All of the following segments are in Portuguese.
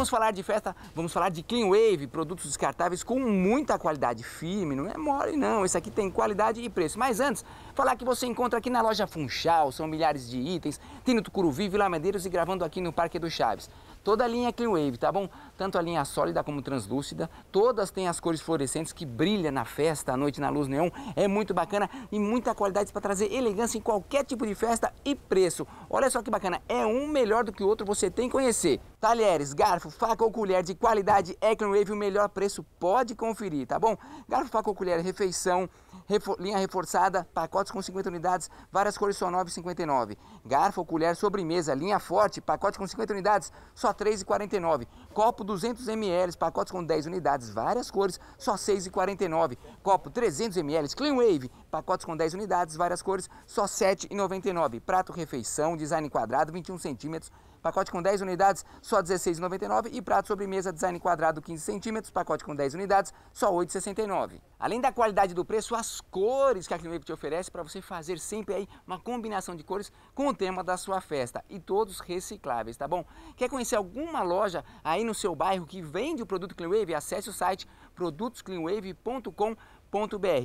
vamos falar de festa, vamos falar de clean wave, produtos descartáveis com muita qualidade firme, não é mole não, isso aqui tem qualidade e preço. Mas antes, falar que você encontra aqui na loja Funchal, são milhares de itens, tem no Tucuruvi, Vila Medeiros e gravando aqui no Parque do Chaves. Toda a linha é Clean Wave, tá bom? Tanto a linha sólida como translúcida, todas têm as cores fluorescentes que brilha na festa, à noite na luz neon. É muito bacana e muita qualidade para trazer elegância em qualquer tipo de festa e preço. Olha só que bacana, é um melhor do que o outro, você tem que conhecer. Talheres, garfo, faca ou colher de qualidade, é Clean Wave, o melhor preço, pode conferir, tá bom? Garfo, faca ou colher, refeição, refor linha reforçada, pacotes com 50 unidades, várias cores só 9,59. Garfo ou colher, sobremesa, linha forte, pacote com 50 unidades, só só R$ 3,49. Copo 200 ml, pacotes com 10 unidades, várias cores, só R$ 6,49. Copo 300 ml, Clean Wave, pacotes com 10 unidades, várias cores, só R$ 7,99. Prato refeição, design quadrado, 21 cm Pacote com 10 unidades, só R$16,99 e prato sobremesa design quadrado 15 centímetros, pacote com 10 unidades, só R$8,69. Além da qualidade do preço, as cores que a Clean Wave te oferece para você fazer sempre aí uma combinação de cores com o tema da sua festa e todos recicláveis, tá bom? Quer conhecer alguma loja aí no seu bairro que vende o produto Clean Wave? Acesse o site produtoscleanwave.com.br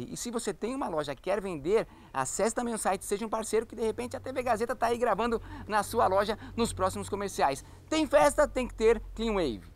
e se você tem uma loja quer vender, acesse também o site, seja um parceiro que de repente a TV Gazeta está aí gravando na sua loja nos próximos comerciais. Tem festa, tem que ter Clean Wave.